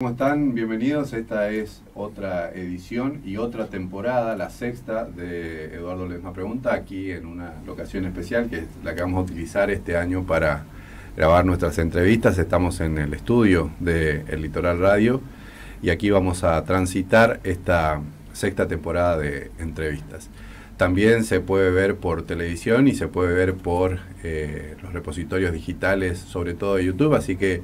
¿Cómo están? Bienvenidos. Esta es otra edición y otra temporada, la sexta de Eduardo Lesma Pregunta, aquí en una locación especial que es la que vamos a utilizar este año para grabar nuestras entrevistas. Estamos en el estudio de El Litoral Radio y aquí vamos a transitar esta sexta temporada de entrevistas. También se puede ver por televisión y se puede ver por eh, los repositorios digitales, sobre todo de YouTube, así que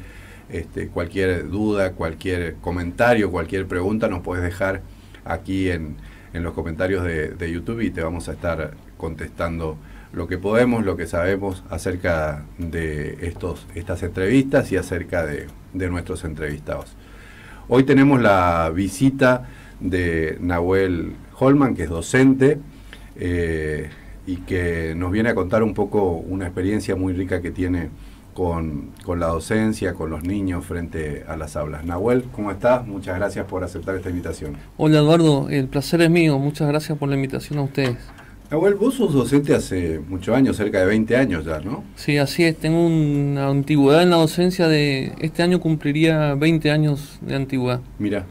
este, cualquier duda, cualquier comentario, cualquier pregunta nos puedes dejar aquí en, en los comentarios de, YouTube y te vamos a estar contestando lo que podemos, lo que sabemos acerca de estos, estas entrevistas y acerca de, nuestros entrevistados. Hoy tenemos la visita de Nahuel Holman, que es docente eh, y que nos viene a contar un poco una experiencia muy rica que tiene con, la docencia, con los niños frente a las aulas. Nahuel, ¿cómo estás? Muchas gracias por aceptar esta invitación. Hola Eduardo, el placer es mío. Muchas gracias por la invitación a ustedes. Nahuel, vos sos docente hace muchos años, cerca de 20 años ya, ¿no? Sí, así es. Tengo una antigüedad en la docencia de... Este año cumpliría 20 años de antigüedad. Mira,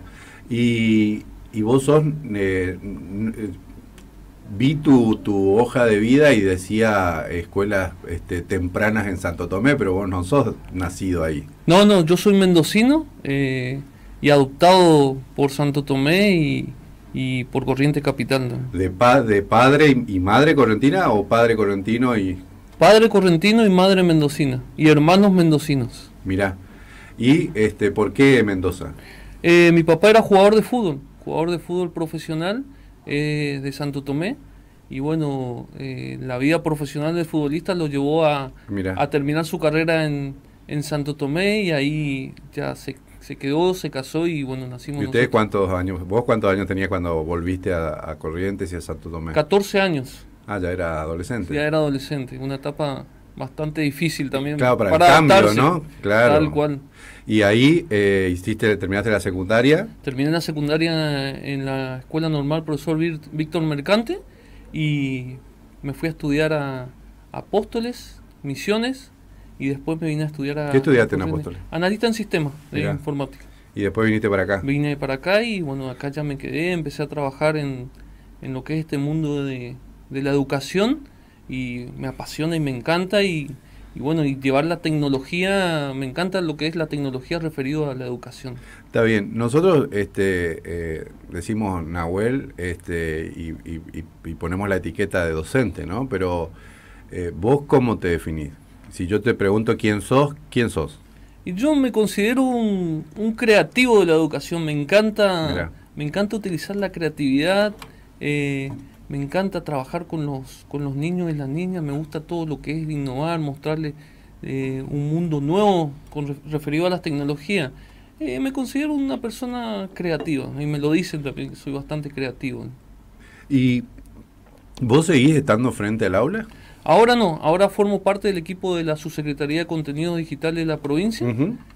y, vos sos eh, eh, vi tu, hoja de vida y decía escuelas este, tempranas en Santo Tomé, pero vos no sos nacido ahí. No, no, yo soy mendocino eh, y adoptado por Santo Tomé y, y por Corriente Capital. ¿De, ¿De padre y madre correntina o padre correntino y...? Padre correntino y madre mendocina y hermanos mendocinos. Mirá, ¿y este, por qué Mendoza? Eh, mi papá era jugador de fútbol, jugador de fútbol profesional eh, de Santo Tomé. Y bueno, eh, la vida profesional del futbolista lo llevó a, terminar su carrera en, en, Santo Tomé y ahí ya se, quedó, se casó y bueno, nacimos. ¿Y usted cuántos años? ¿Vos cuántos años tenías cuando volviste a, a Corrientes y a Santo Tomé? 14 años. Ah, ya era adolescente. Ya era adolescente, una etapa bastante difícil también. para, ¿no? Claro. Tal cual. Y ahí eh, hiciste, terminaste la secundaria. Terminé la secundaria en la escuela normal profesor Víctor Mercante y me fui a estudiar a Apóstoles, Misiones y después me vine a estudiar a... ¿Qué estudiaste en Apóstoles? Analista en sistemas de informática. Y después viniste para acá. Vine para acá y bueno, acá ya me quedé, empecé a trabajar en, lo que es este mundo de, de la educación y me apasiona y me encanta y, bueno, y llevar la tecnología, me encanta lo que es la tecnología referido a la educación. Está bien, nosotros este, eh, decimos Nahuel este, y, ponemos la etiqueta de docente, ¿no? Pero eh, vos cómo te definís? Si yo te pregunto quién sos, ¿quién sos? Y yo me considero un, creativo de la educación, me encanta, me encanta utilizar la creatividad. Eh, me encanta trabajar con los, con los niños y las niñas, me gusta todo lo que es innovar, mostrarles eh, un mundo nuevo con, referido a las tecnologías. Eh, me considero una persona creativa y me lo dicen también, soy bastante creativo. ¿Y vos seguís estando frente al aula? Ahora no, ahora formo parte del equipo de la Subsecretaría de Contenidos Digitales de la provincia,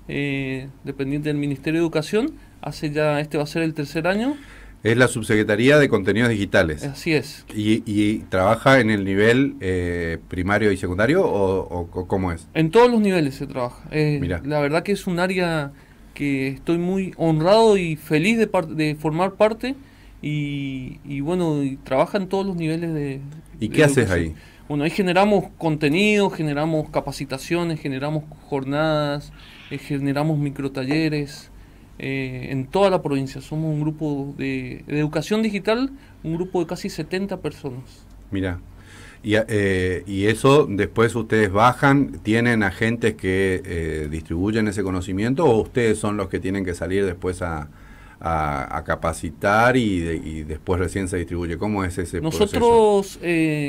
eh, dependiente del Ministerio de Educación. Hace ya, este va a ser el tercer año. Es la Subsecretaría de Contenidos Digitales. Así es. ¿Y, trabaja en el nivel eh, primario y secundario o, cómo es? En todos los niveles se trabaja. Eh, la verdad que es un área que estoy muy honrado y feliz de, formar parte y, bueno, trabaja en todos los niveles de... ¿Y qué haces ahí? Bueno, ahí generamos contenido, generamos capacitaciones, generamos jornadas, eh, generamos microtalleres eh, en toda la provincia. Somos un grupo de, educación digital, un grupo de casi 70 personas. Mira, y, eh, y eso después ustedes bajan, tienen agentes que eh, distribuyen ese conocimiento o ustedes son los que tienen que salir después a, capacitar y, después recién se distribuye. ¿Cómo es ese proceso? Nosotros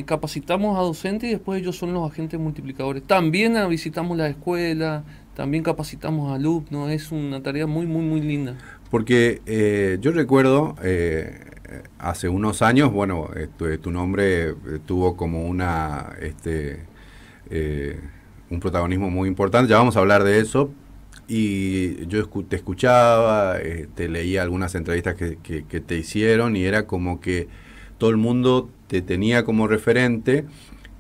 capacitamos a docentes y después ellos son los agentes multiplicadores. También visitamos las escuelas, también capacitamos a ¿no? es una tarea muy, muy, muy linda. Porque eh, yo recuerdo eh, hace unos años, bueno, tu, eh, tu, nombre tuvo como una, este, un protagonismo muy importante, ya vamos a hablar de eso, y yo te escuchaba, te leía algunas entrevistas que, que, que, te hicieron y era como que todo el mundo te tenía como referente,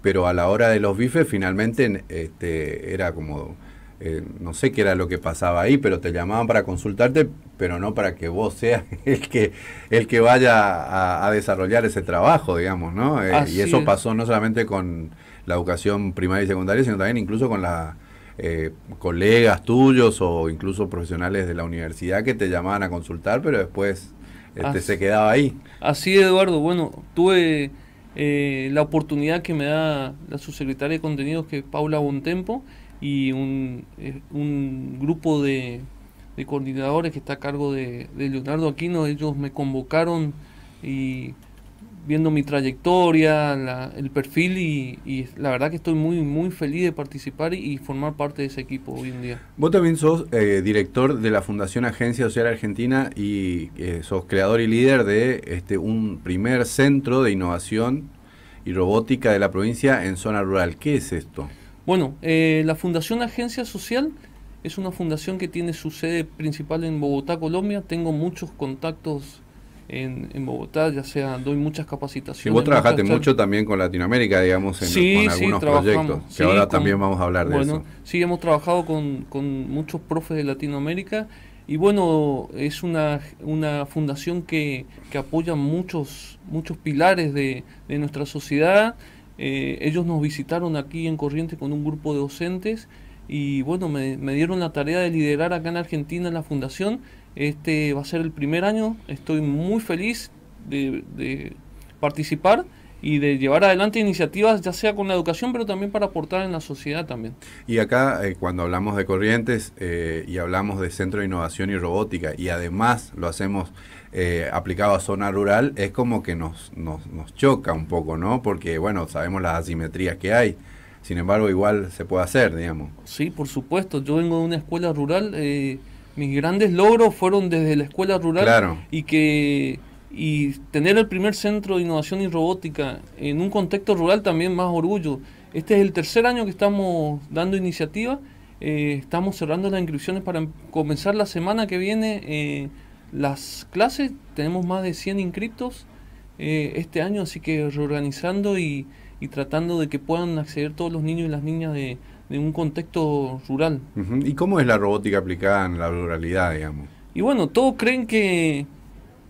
pero a la hora de los bifes finalmente este, era como eh, no sé qué era lo que pasaba ahí, pero te llamaban para consultarte, pero no para que vos seas el que, el que vaya a, desarrollar ese trabajo, digamos, ¿no? Eh, y eso pasó no solamente con la educación primaria y secundaria, sino también incluso con las eh, colegas tuyos o incluso profesionales de la universidad que te llamaban a consultar, pero después este, se quedaba ahí. Así, Eduardo. Bueno, tuve la oportunidad que me da la subsecretaria de contenidos, que es Paula Bontempo, y eh, un, grupo de, de, coordinadores que está a cargo de, Leonardo Aquino, ellos me convocaron y viendo mi trayectoria, el perfil y, la verdad que estoy muy muy feliz de participar y, formar parte de ese equipo hoy en día. Vos también sos eh, director de la Fundación Agencia Social Argentina y eh, sos creador y líder de este un primer centro de innovación y robótica de la provincia en zona rural. ¿Qué es esto? Bueno, eh, la Fundación Agencia Social es una fundación que tiene su sede principal en Bogotá, Colombia. Tengo muchos contactos en, en, Bogotá, ya sea doy muchas capacitaciones. Y vos trabajaste mucho también con Latinoamérica, digamos, en, algunos sí, proyectos, que ahora también vamos a hablar de eso. Sí, hemos trabajado con, con, muchos profes de Latinoamérica y bueno, es una, una fundación que, que apoya muchos, muchos pilares de, de nuestra sociedad eh, ellos nos visitaron aquí en Corrientes con un grupo de docentes y bueno, me, dieron la tarea de liderar acá en Argentina la fundación. Este va a ser el primer año, estoy muy feliz de, participar y de llevar adelante iniciativas ya sea con la educación, pero también para aportar en la sociedad también. Y acá, eh, cuando hablamos de corrientes eh, y hablamos de Centro de Innovación y Robótica, y además lo hacemos eh, aplicado a zona rural, es como que nos, choca un poco, ¿no? Porque, bueno, sabemos las asimetrías que hay. Sin embargo, igual se puede hacer, digamos. Sí, por supuesto. Yo vengo de una escuela rural. Eh, mis grandes logros fueron desde la escuela rural y que y tener el primer centro de innovación y robótica en un contexto rural también más orgullo. Este es el tercer año que estamos dando iniciativa. Eh, estamos cerrando las inscripciones para em-, comenzar la semana que viene las clases, tenemos más de 100 inscriptos eh, este año, así que reorganizando y, tratando de que puedan acceder todos los niños y las niñas de, un contexto rural. ¿Y cómo es la robótica aplicada en la ruralidad, digamos? Y bueno, todos creen que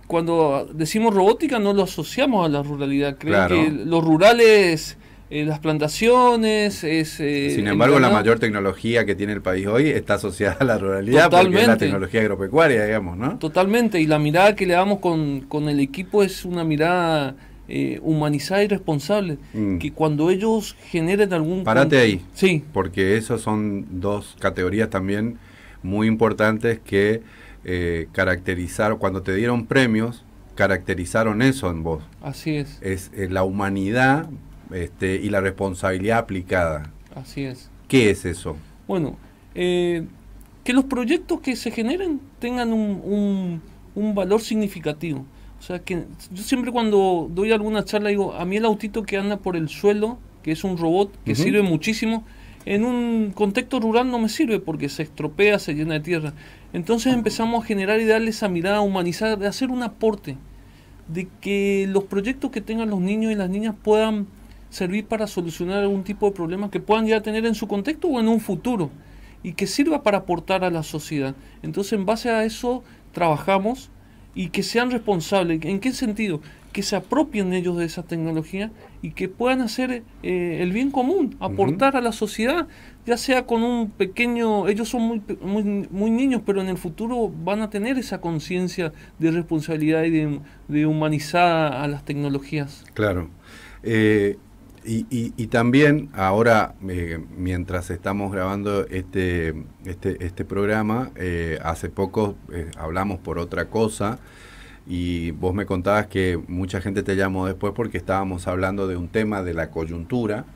cuando decimos robótica no lo asociamos a la ruralidad, creen que los rurales... Eh, las plantaciones. Es, eh, Sin embargo, la mayor tecnología que tiene el país hoy está asociada a la ruralidad, Totalmente. porque la tecnología agropecuaria, digamos, ¿no? Totalmente, y la mirada que le damos con, el equipo es una mirada eh, humanizada y responsable, mm. que cuando ellos generen algún... Parate ahí, sí. porque esas son dos categorías también muy importantes que caracterizaron, cuando te dieron premios, caracterizaron eso en vos. Así es. Es la humanidad este, y la responsabilidad aplicada. Así es. ¿Qué es eso? Bueno, eh, que los proyectos que se generen tengan un, un, valor significativo. O sea, que yo siempre cuando doy alguna charla digo, a mí el autito que anda por el suelo, que es un robot que sirve muchísimo, en un contexto rural no me sirve porque se estropea, se llena de tierra. Entonces empezamos a generar y darle esa mirada humanizada, de hacer un aporte, de que los proyectos que tengan los niños y las niñas puedan servir para solucionar algún tipo de problema que puedan ya tener en su contexto o en un futuro y que sirva para aportar a la sociedad. Entonces, en base a eso, trabajamos y que sean responsables. ¿En qué sentido? Que se apropien ellos de esa tecnología y que puedan hacer eh, el bien común, aportar a la sociedad, ya sea con un pequeño, ellos son muy, muy, niños, pero en el futuro van a tener esa conciencia de responsabilidad y de, humanizada a las tecnologías. Claro. Eh, y, y, también ahora, eh, mientras estamos grabando este, este, este programa, eh, hace poco eh, hablamos por otra cosa y vos me contabas que mucha gente te llamó después porque estábamos hablando de un tema de la coyuntura,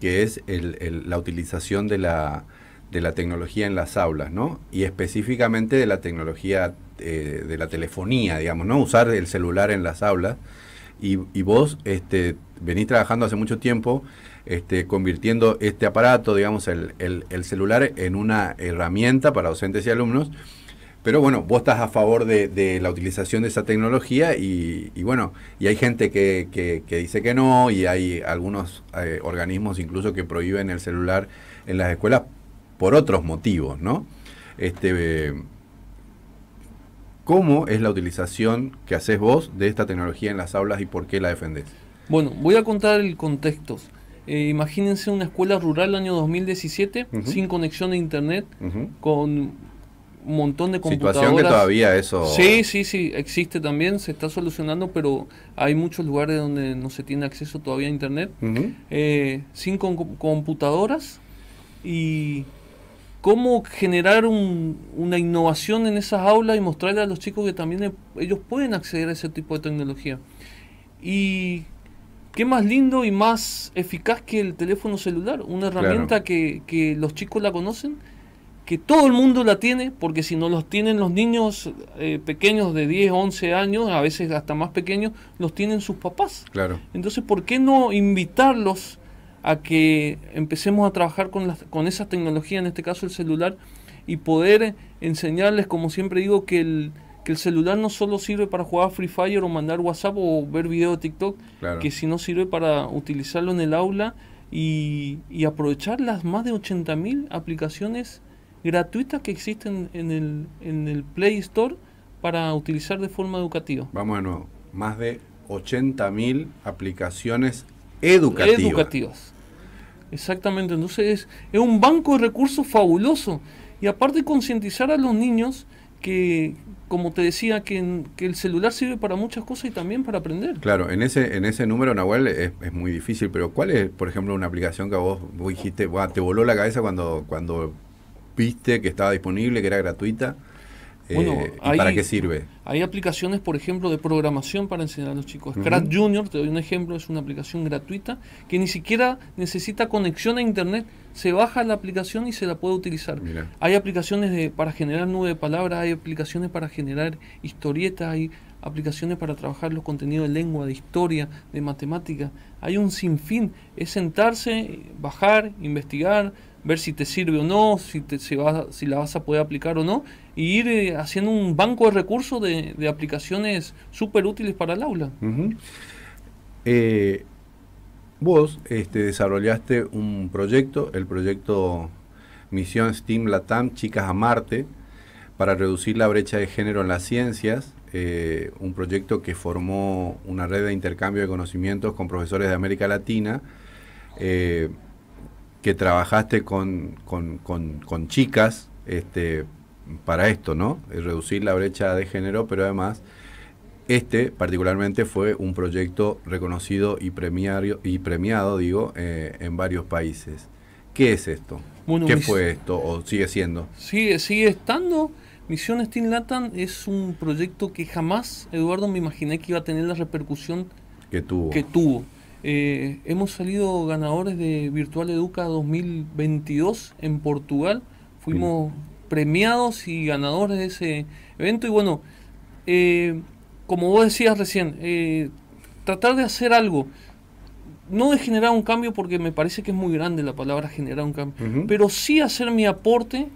que es la utilización de la, de la tecnología en las aulas, ¿no? Y específicamente de la tecnología de la telefonía, digamos, ¿no? Usar el celular en las aulas. Y, vos este, venís trabajando hace mucho tiempo este, convirtiendo este aparato, digamos, el, celular en una herramienta para docentes y alumnos. Pero bueno, vos estás a favor de, la utilización de esa tecnología y, bueno, y hay gente que, dice que no y hay algunos eh, organismos incluso que prohíben el celular en las escuelas por otros motivos, ¿no? Este, ¿Cómo es la utilización que haces vos de esta tecnología en las aulas y por qué la defendés? Bueno, voy a contar el contexto. Eh, imagínense una escuela rural año 2017, sin conexión a internet, con un montón de computadoras. Situación que todavía eso... Sí, sí, sí, existe también, se está solucionando, pero hay muchos lugares donde no se tiene acceso todavía a internet. Eh, sin computadoras y cómo generar una innovación en esas aulas y mostrarle a los chicos que también e, ellos pueden acceder a ese tipo de tecnología. Y qué más lindo y más eficaz que el teléfono celular, una herramienta que, los chicos la conocen, que todo el mundo la tiene, porque si no los tienen los niños eh, pequeños de 10, 11 años, a veces hasta más pequeños, los tienen sus papás. Claro. Entonces, ¿por qué no invitarlos a que empecemos a trabajar con, las, con esa tecnología, en este caso el celular, y poder enseñarles, como siempre digo, que el, que el celular no solo sirve para jugar Free Fire o mandar WhatsApp o ver videos de TikTok, que que sino sirve para utilizarlo en el aula y, aprovechar las más de 80.000 aplicaciones gratuitas que existen en el, en el Play Store para utilizar de forma educativa. Vamos de nuevo, más de 80.000 aplicaciones educativas. Educativas. Exactamente, entonces es, es un banco de recursos fabuloso. Y aparte concientizar a los niños que, como te decía, que, el celular sirve para muchas cosas y también para aprender. Claro, en ese, en ese número, Nahuel, es, muy difícil, pero ¿cuál es, por ejemplo, una aplicación que vos, vos dijiste, te voló la cabeza cuando, cuando viste que estaba disponible, que era gratuita? Eh, ¿Para qué sirve? Hay aplicaciones, por ejemplo, de programación para enseñar a los chicos. Scratch Junior, te doy un ejemplo, es una aplicación gratuita que ni siquiera necesita conexión a Internet. Se baja la aplicación y se la puede utilizar. Hay aplicaciones para generar nube de palabras, hay aplicaciones para generar historietas, hay aplicaciones para trabajar los contenidos de lengua, de historia, de matemática. Hay un sinfín. Es sentarse, bajar, investigar, ver si te sirve o no, si, si la vas a poder aplicar o no, y ir eh, haciendo un banco de recursos de, aplicaciones súper útiles para el aula. Eh, vos este, desarrollaste un proyecto, el proyecto Misión STEAM Latam, Chicas a Marte, para reducir la brecha de género en las ciencias. Eh, un proyecto que formó una red de intercambio de conocimientos con profesores de América Latina que trabajaste con, con, chicas este, para esto, ¿no? Eh, reducir la brecha de género, pero además este particularmente fue un proyecto reconocido y, premiario, y premiado, digo, eh, en varios países. ¿Qué es esto? ¿Qué fue esto o sigue siendo? Sigue, sigue estando. Misión Steam Latam es un proyecto que jamás, Eduardo, me imaginé que iba a tener la repercusión que tuvo. Que tuvo. Eh, hemos salido ganadores de Virtual Educa 2022 en Portugal. Fuimos premiados y ganadores de ese evento. Y bueno, eh, como vos decías recién, eh, tratar de hacer algo. No de generar un cambio, porque me parece que es muy grande la palabra generar un cambio, pero sí hacer mi aporte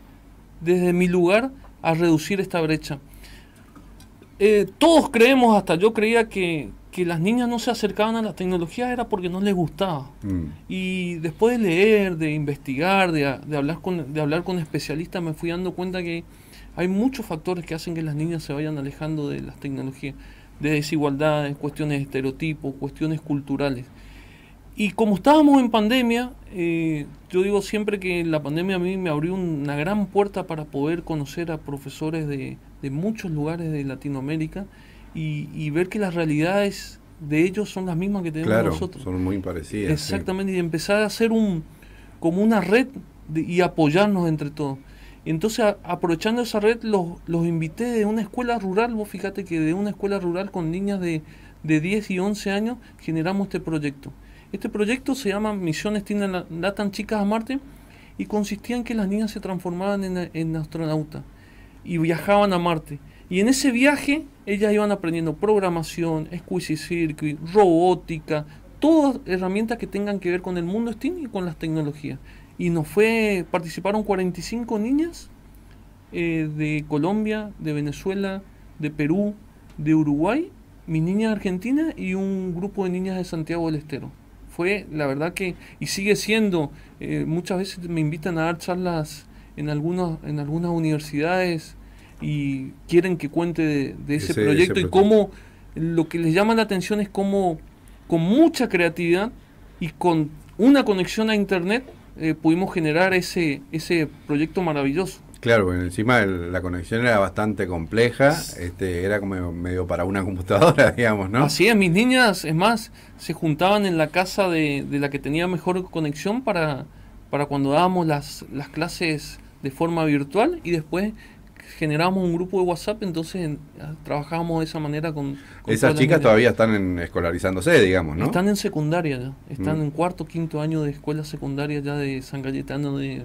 desde mi lugar a reducir esta brecha. todos creemos, hasta yo creía que, que las niñas no se acercaban a las tecnologías era porque no les gustaba. Mm. Y después de leer, de investigar, de, hablar con, de hablar con especialistas, me fui dando cuenta que hay muchos factores que hacen que las niñas se vayan alejando de las tecnologías, de desigualdades, cuestiones de estereotipos, cuestiones culturales. Y como estábamos en pandemia, eh, yo digo siempre que la pandemia a mí me abrió una gran puerta para poder conocer a profesores de muchos lugares de Latinoamérica y, ver que las realidades de ellos son las mismas que tenemos nosotros. Son muy parecidas. Exactamente, y empezar a hacer un como una red y apoyarnos entre todos. Entonces, aprovechando esa red, los, invité de una escuela rural. Vos fíjate que de una escuela rural con niñas de, de 10 y 11 años generamos este proyecto. Este proyecto se llama Misiones tienen Latan Chicas a Marte y consistía en que las niñas se transformaban en, en astronautas y viajaban a Marte. Y en ese viaje ellas iban aprendiendo programación, Squishy circuit, robótica, todas herramientas que tengan que ver con el mundo STEAM y con las tecnologías. Y nos fue, participaron 45 niñas eh, de Colombia, de Venezuela, de Perú, de Uruguay, niña niña Argentina y un grupo de niñas de Santiago del Estero. Fue la verdad que, y sigue siendo, eh, muchas veces me invitan a dar charlas en, en algunas universidades y quieren que cuente de, ese, proyecto y cómo lo que les llama la atención es cómo con mucha creatividad y con una conexión a internet eh, pudimos generar ese, ese proyecto maravilloso. Claro, encima la conexión era bastante compleja, este, era como medio para una computadora, digamos, ¿no? Así es, mis niñas, es más, se juntaban en la casa de, la que tenía mejor conexión para, para cuando dábamos las, las clases de forma virtual y después generamos un grupo de WhatsApp, entonces trabajamos ah, trabajábamos de esa manera con... Esas chicas todavía están escolarizándose, digamos, ¿no? Están en secundaria ya, están mm. en cuarto, quinto año de escuela secundaria ya de San Cayetano de,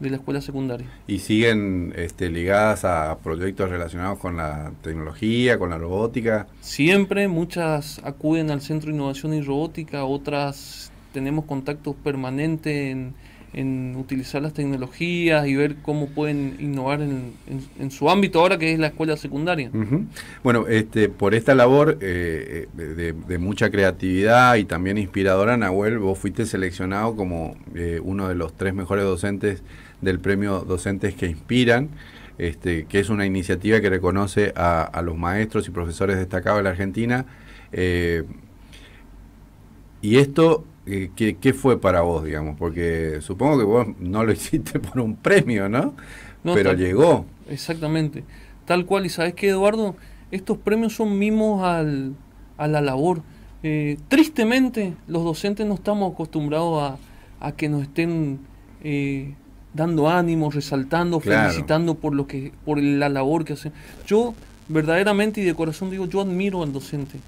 la escuela secundaria. ¿Y siguen este, ligadas a proyectos relacionados con la tecnología, con la robótica? Siempre, muchas acuden al Centro de Innovación y Robótica, otras tenemos contactos permanentes en en utilizar las tecnologías y ver cómo pueden innovar en, su ámbito ahora que es la escuela secundaria. Bueno, este, por esta labor eh, eh, de, mucha creatividad y también inspiradora, Nahuel, vos fuiste seleccionado como eh, uno de los tres mejores docentes del premio Docentes que Inspiran. Este, que es una iniciativa que reconoce a, los maestros y profesores destacados de la Argentina. y esto ¿qué, fue para vos, digamos? Porque supongo que vos no lo hiciste por un premio, ¿no? Pero llegó. Exactamente. Tal cual. Y sabes que, Eduardo, estos premios son mimos al, a la labor. Eh, tristemente, los docentes no estamos acostumbrados a, que nos estén eh, dando ánimo, resaltando, felicitando por lo que, por la labor que hacen. Yo verdaderamente y de corazón digo, yo admiro al docente.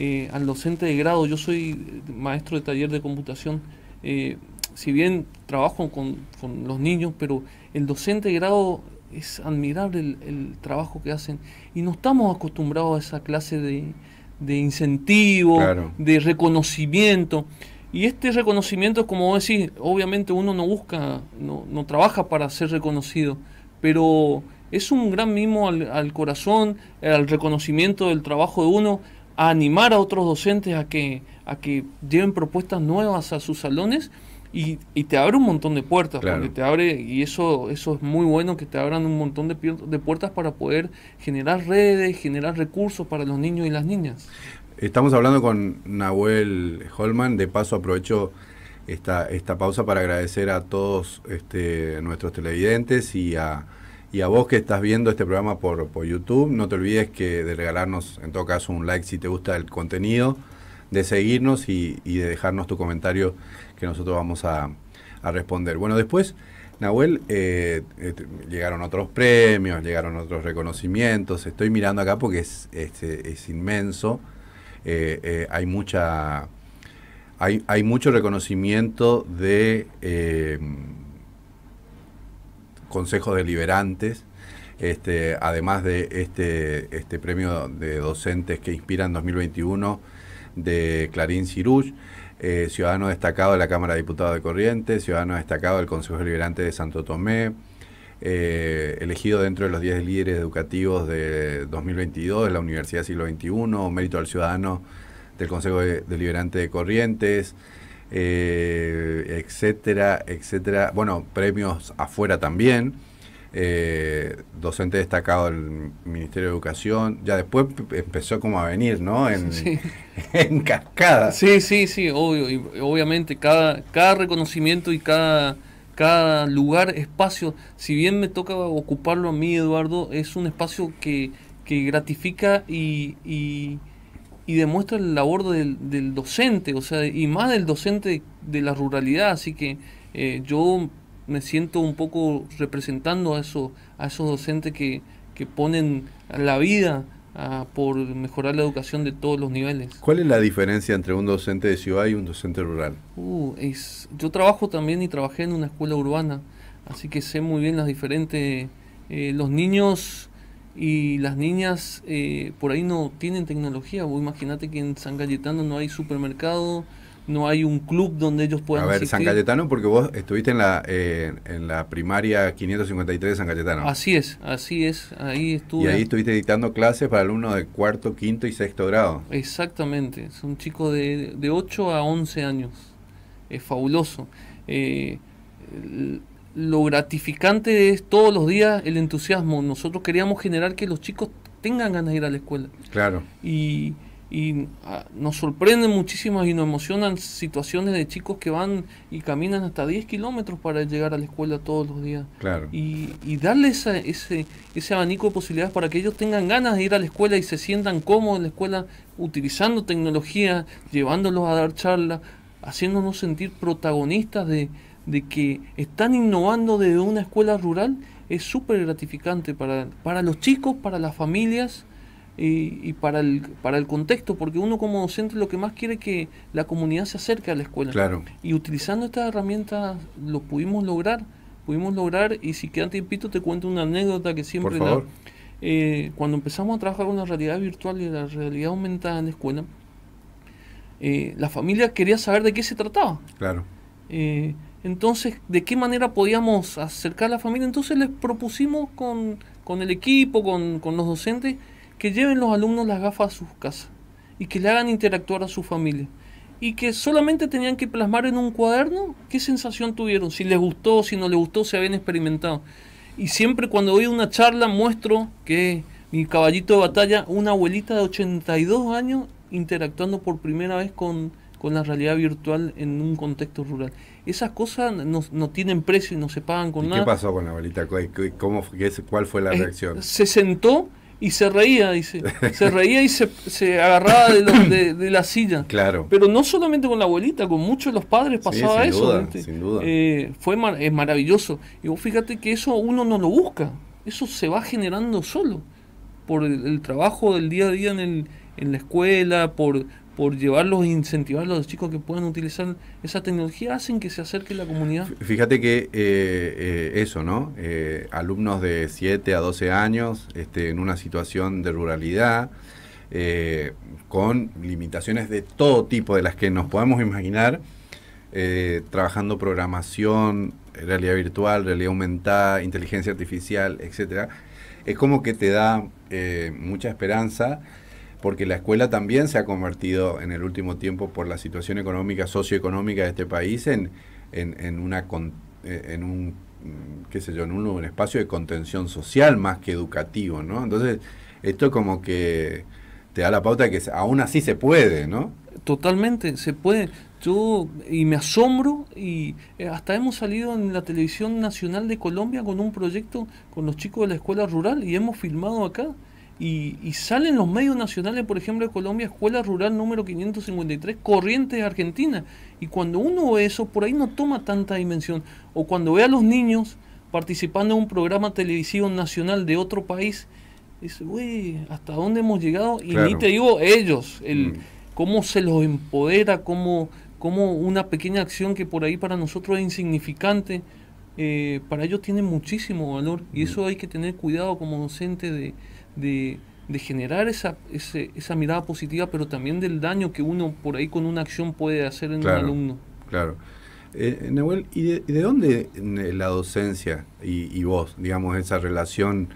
Eh, al docente de grado. Yo soy eh, maestro de taller de computación. Eh, si bien trabajo con, los niños, pero el docente de grado es admirable el, trabajo que hacen. Y no estamos acostumbrados a esa clase de, incentivo, de reconocimiento. Y este reconocimiento, como decís, obviamente uno no busca, no, trabaja para ser reconocido, pero es un gran mimo al, al, corazón, al reconocimiento del trabajo de uno a animar a otros docentes a que, a que lleven propuestas nuevas a sus salones y, te abre un montón de puertas, porque te abre, y eso, eso es muy bueno, que te abran un montón de, puertas para poder generar redes, generar recursos para los niños y las niñas. Estamos hablando con Nahuel Holman, de paso aprovecho esta, esta pausa para agradecer a todos este, nuestros televidentes y a y a vos que estás viendo este programa por, YouTube, no te olvides que de regalarnos, en todo caso, un like si te gusta el contenido, de seguirnos y, de dejarnos tu comentario que nosotros vamos a, responder. Bueno, después, Nahuel, eh, eh, llegaron otros premios, llegaron otros reconocimientos. Estoy mirando acá porque es, es, inmenso. Eh, hay mucha. Hay, hay, mucho reconocimiento de consejos deliberantes, este, además de este, este premio de docentes que inspiran 2021 de Clarín Ciruch, eh, ciudadano destacado de la Cámara de Diputados de Corrientes, ciudadano destacado del Consejo Deliberante de Santo Tomé, eh, elegido dentro de los 10 líderes educativos de 2022 de la Universidad Siglo XXI, mérito al ciudadano del Consejo Deliberante de Corrientes, eh, etcétera, etcétera. Bueno, premios afuera también. Eh, docente destacado del Ministerio de Educación, ya después empezó como a venir, ¿no? En, en cascada. Sí, sí, sí, obviamente cada, cada reconocimiento y cada, cada lugar, espacio, si bien me toca ocuparlo a mí, Eduardo, es un espacio que, gratifica y y demuestra el labor del, docente, o sea, y más del docente de, la ruralidad, así que eh, yo me siento un poco representando a, eso, a esos docentes que, ponen la vida ah, por mejorar la educación de todos los niveles. ¿Cuál es la diferencia entre un docente de ciudad y un docente rural? Uh, yo trabajo también y trabajé en una escuela urbana, así que sé muy bien las diferentes... Eh, los niños y las niñas eh, por ahí no tienen tecnología. Vos imagínate que en San Cayetano no hay supermercado, no hay un club donde ellos puedan... A ver, San Cayetano, porque vos estuviste en la, eh, en la primaria 553 de San Cayetano. Así es, así es, ahí estuve. Y ahí estuviste dictando clases para alumnos de cuarto, quinto y sexto grado. Exactamente, son chicos de, de 8 a 11 años. Es fabuloso. Eh, lo gratificante es todos los días el entusiasmo. Nosotros queríamos generar que los chicos tengan ganas de ir a la escuela. Claro. Y, y ah, nos sorprenden muchísimas y nos emocionan situaciones de chicos que van y caminan hasta 10 kilómetros para llegar a la escuela todos los días. Claro. Y, y darle ese, ese abanico de posibilidades para que ellos tengan ganas de ir a la escuela y se sientan cómodos en la escuela utilizando tecnología, llevándolos a dar charlas, haciéndonos sentir protagonistas de, de que están innovando desde una escuela rural es súper gratificante para, los chicos, para las familias eh, y, para, el, para el contexto, porque uno como docente lo que más quiere es que la comunidad se acerque a la escuela. Claro. Y utilizando estas herramientas lo pudimos lograr, pudimos lograr, y si queda tiempito te cuento una anécdota que siempre... Eh, cuando empezamos a trabajar con la realidad virtual y la realidad aumentada en la escuela, eh, la familia quería saber de qué se trataba. Claro. Entonces, ¿de qué manera podíamos acercar a la familia? Entonces les propusimos con, el equipo, con, con, los docentes, que lleven los alumnos las gafas a sus casas y que le hagan interactuar a su familia. Y que solamente tenían que plasmar en un cuaderno qué sensación tuvieron, si les gustó, si no les gustó, si habían experimentado. Y siempre cuando doy una charla muestro que mi caballito de batalla, una abuelita de 82 años interactuando por primera vez con con la realidad virtual en un contexto rural. Esas cosas no, tienen precio y no se pagan con ¿Y nada. ¿Qué pasó con la abuelita? ¿Cómo, ¿Cuál fue la eh, reacción? Se sentó y se reía, dice. Se reía y se, se agarraba de, la silla. Claro. Pero no solamente con la abuelita, con muchos de los padres pasaba eso. Duda, sin duda. Eh, fue es maravilloso. Y vos fíjate que eso uno no lo busca. Eso se va generando solo. Por el, el trabajo del día a día en, el, en la escuela, por, por llevarlos e incentivar a los chicos que puedan utilizar esa tecnología, hacen que se acerque la comunidad. Fíjate que eh, eh, eso, ¿no? Eh, alumnos de 7 a 12 años este, en una situación de ruralidad, con limitaciones de todo tipo de las que nos podemos imaginar, trabajando programación, realidad virtual, realidad aumentada, inteligencia artificial, etc. Es como que te da mucha esperanza porque la escuela también se ha convertido en el último tiempo por la situación económica, socioeconómica de este país en, en, en una, eh, en un, mm, qué sé yo, en un, espacio de contención social más que educativo, ¿no? Entonces, esto como que te da la pauta de que aún así se puede, ¿no? Totalmente, se puede. Yo y me asombro y eh, hasta hemos salido en la televisión nacional de Colombia con un proyecto con los chicos de la escuela rural y hemos filmado acá. Y, salen los medios nacionales, por ejemplo, de Colombia, Escuela Rural número 553, Corrientes, Argentina. Y cuando uno ve eso, por ahí no toma tanta dimensión. O cuando ve a los niños participando en un programa televisivo nacional de otro país, dice, güey, ¿hasta dónde hemos llegado? Y ni te digo ellos, el, mm. cómo se los empodera, como cómo una pequeña acción que por ahí para nosotros es insignificante eh, para ellos tiene muchísimo valor y eso hay que tener cuidado como docente de, de, generar esa, esa mirada positiva, pero también del daño que uno por ahí con una acción puede hacer en un alumno. Claro. Eh, Nahuel, ¿y de, dónde la docencia y, y vos, digamos, esa relación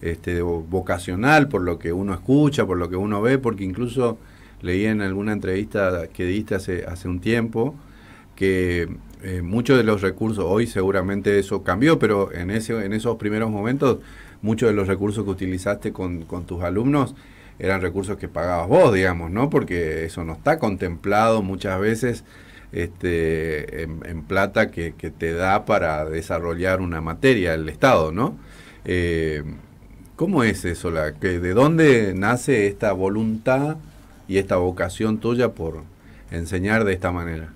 este, vocacional por lo que uno escucha, por lo que uno ve? Porque incluso leí en alguna entrevista que diste hace, hace un tiempo que eh, muchos de los recursos, hoy seguramente eso cambió, pero en, ese, en esos primeros momentos, muchos de los recursos que utilizaste con, tus alumnos eran recursos que pagabas vos, digamos, ¿no? Porque eso no está contemplado muchas veces este, en, plata que, te da para desarrollar una materia el Estado, ¿no? Eh, ¿Cómo es eso? que, ¿De dónde nace esta voluntad y esta vocación tuya por enseñar de esta manera?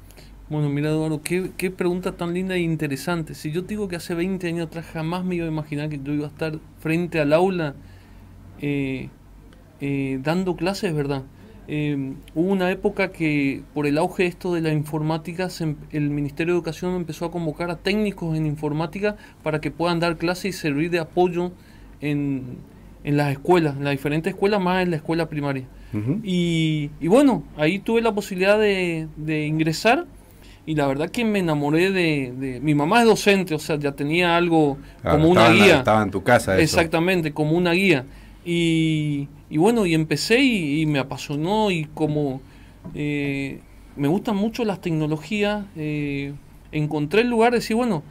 Bueno, mira Eduardo, qué, pregunta tan linda e interesante. Si yo te digo que hace 20 años atrás jamás me iba a imaginar que yo iba a estar frente al aula eh, eh, dando clases, ¿verdad? Eh, hubo una época que por el auge esto de la informática, em, el Ministerio de Educación empezó a convocar a técnicos en informática para que puedan dar clases y servir de apoyo en, en las escuelas, en las diferentes escuelas, más en la escuela primaria. y, bueno, ahí tuve la posibilidad de, de ingresar y la verdad que me enamoré de, mi mamá es docente, o sea, ya tenía algo como una guía. estaba en tu casa. Exactamente, como una guía. Y, bueno, y empecé y, me apasionó y como eh, me gustan mucho las tecnologías, eh, encontré el lugar de decir, bueno,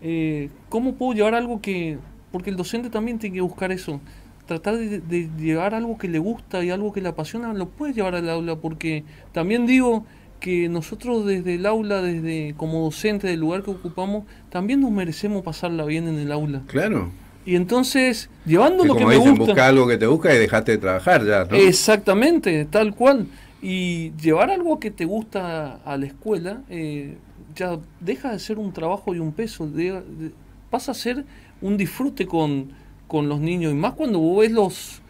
eh, ¿cómo puedo llevar algo que... Porque el docente también tiene que buscar eso. Tratar de llevar algo que le gusta y algo que le apasiona, lo puedes llevar al aula, porque también digo, que nosotros desde el aula, desde como docente del lugar que ocupamos, también nos merecemos pasarla bien en el aula. Claro. Y entonces, llevando lo que me gusta. algo que te busca y dejaste de trabajar ya, Exactamente, tal cual. Y llevar algo que te gusta a la escuela, eh, ya deja de ser un trabajo y un peso, pasa a ser un disfrute con, los niños. Y más cuando vos ves los,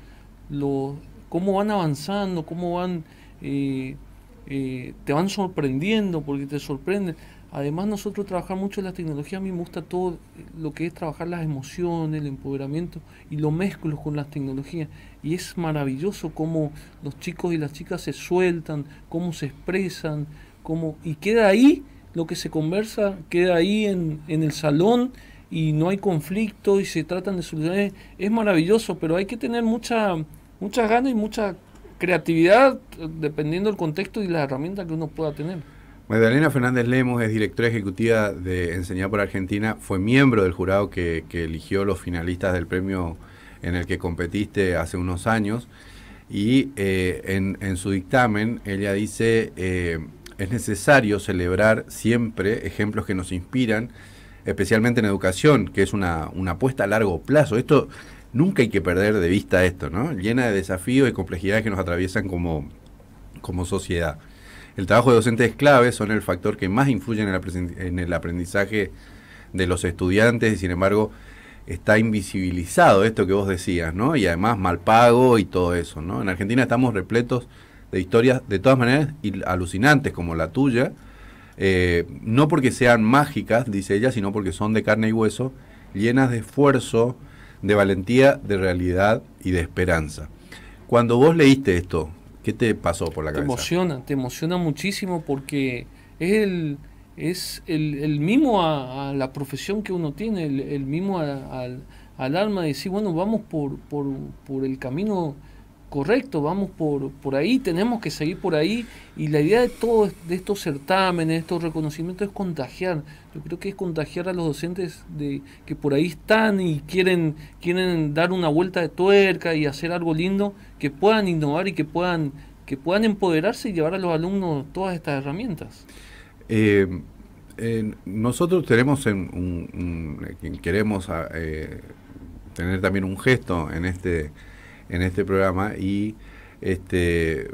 los cómo van avanzando, cómo van eh, eh, te van sorprendiendo porque te sorprenden. Además nosotros trabajamos mucho en la tecnología, a mí me gusta todo lo que es trabajar las emociones, el empoderamiento y lo mezclo con las tecnologías. Y es maravilloso cómo los chicos y las chicas se sueltan, cómo se expresan, cómo, y queda ahí lo que se conversa, queda ahí en, el salón y no hay conflicto y se tratan de soluciones. Es maravilloso, pero hay que tener mucha, muchas ganas y mucha creatividad dependiendo del contexto y la herramienta que uno pueda tener. Magdalena Fernández Lemos es directora ejecutiva de Enseñar por Argentina, fue miembro del jurado que, eligió los finalistas del premio en el que competiste hace unos años y eh, en, su dictamen ella dice eh, es necesario celebrar siempre ejemplos que nos inspiran, especialmente en educación, que es una, una apuesta a largo plazo. Esto nunca hay que perder de vista esto, ¿no? Llena de desafíos y complejidades que nos atraviesan como, como sociedad. El trabajo de docentes clave son el factor que más influye en el aprendizaje de los estudiantes y sin embargo está invisibilizado esto que vos decías, ¿no? Y además mal pago y todo eso, ¿no? En Argentina estamos repletos de historias de todas maneras alucinantes como la tuya, eh, no porque sean mágicas, dice ella, sino porque son de carne y hueso, llenas de esfuerzo, de valentía, de realidad y de esperanza. Cuando vos leíste esto, ¿qué te pasó por la cabeza? Te emociona, te emociona muchísimo porque es el, es el, el mimo a, la profesión que uno tiene, el, el mimo al alma de decir, bueno, vamos por, por, el camino correcto, vamos por, por ahí, tenemos que seguir por ahí. Y la idea de todos de estos certámenes, de estos reconocimientos es contagiar yo creo que es contagiar a los docentes de que por ahí están y quieren, quieren dar una vuelta de tuerca y hacer algo lindo, que puedan innovar y que puedan, que puedan empoderarse y llevar a los alumnos todas estas herramientas. Eh, eh, nosotros tenemos queremos ah, eh, tener también un gesto en este en este programa y este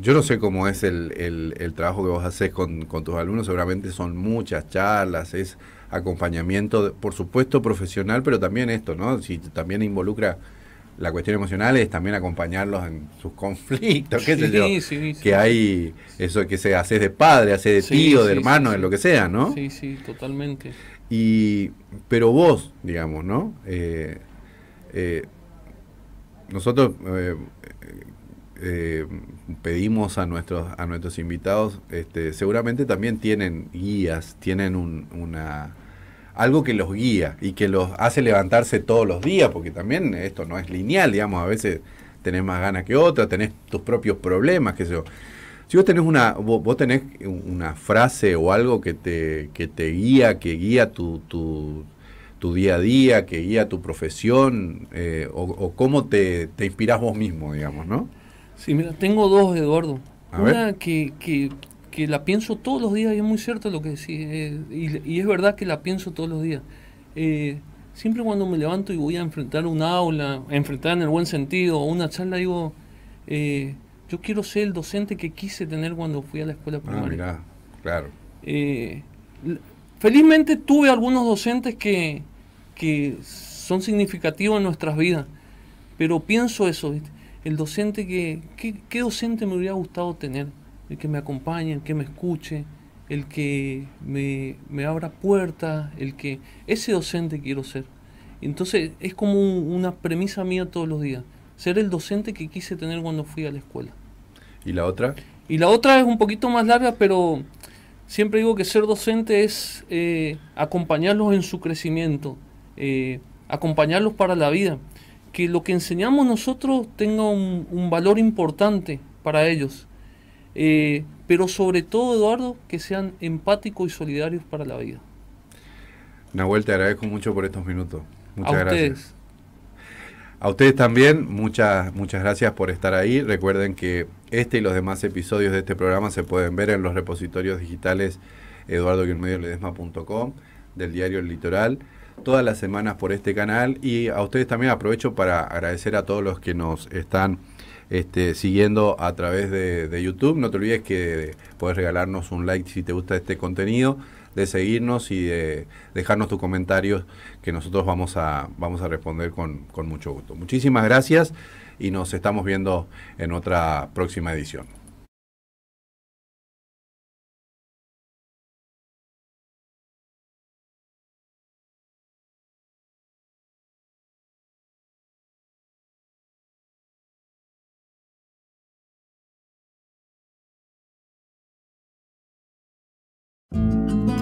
yo no sé cómo es el, trabajo que vos haces con, tus alumnos, seguramente son muchas charlas, es acompañamiento, por supuesto profesional, pero también esto, ¿no? Si también involucra la cuestión emocional es también acompañarlos en sus conflictos, qué sé yo, sí, sí, que hay eso que se haces de padre, hace de tío, de hermano, de lo que sea, ¿no? Sí, sí, totalmente. Y pero vos, digamos, ¿no? Eh, eh, nosotros eh, eh, pedimos a nuestros, a nuestros invitados, este, seguramente también tienen guías, tienen un, una, algo que los guía y que los hace levantarse todos los días, porque también esto no es lineal, digamos, a veces tenés más ganas que otra, tenés tus propios problemas, qué sé yo. Si vos tenés una, tenés una frase o algo que te, te guía, que guía tu, tu, día a día, que guía tu profesión, eh, o, cómo te, te inspirás vos mismo, digamos, ¿no? Sí, mira, tengo dos, Eduardo. Una Que, la pienso todos los días y es muy cierto lo que decís. Eh, y, es verdad que la pienso todos los días. Eh, siempre cuando me levanto y voy a enfrentar un aula, enfrentar en el buen sentido, una charla, digo, eh, yo quiero ser el docente que quise tener cuando fui a la escuela ah, primaria. Ah, mirá, claro. felizmente tuve algunos docentes que, que son significativos en nuestras vidas, pero pienso eso, ¿viste? el docente que, ¿qué docente me hubiera gustado tener? El que me acompañe, el que me escuche, el que me, abra puertas, el que, ese docente quiero ser. Entonces es como una premisa mía todos los días, ser el docente que quise tener cuando fui a la escuela. ¿Y la otra? Y la otra es un poquito más larga, pero siempre digo que ser docente es eh, acompañarlos en su crecimiento, eh, acompañarlos para la vida que lo que enseñamos nosotros tenga un, valor importante para ellos. Eh, pero sobre todo, Eduardo, que sean empáticos y solidarios para la vida. Nahuel, te agradezco mucho por estos minutos. Muchas gracias. A ustedes también, muchas, muchas gracias por estar ahí. Recuerden que este y los demás episodios de este programa se pueden ver en los repositorios digitales eduardo del diario El Litoral todas las semanas por este canal y a ustedes también aprovecho para agradecer a todos los que nos están este, siguiendo a través de, YouTube. No te olvides que puedes regalarnos un like si te gusta este contenido, de seguirnos y de dejarnos tus comentarios que nosotros vamos a, vamos a responder con mucho gusto. Muchísimas gracias y nos estamos viendo en otra próxima edición. Thank you.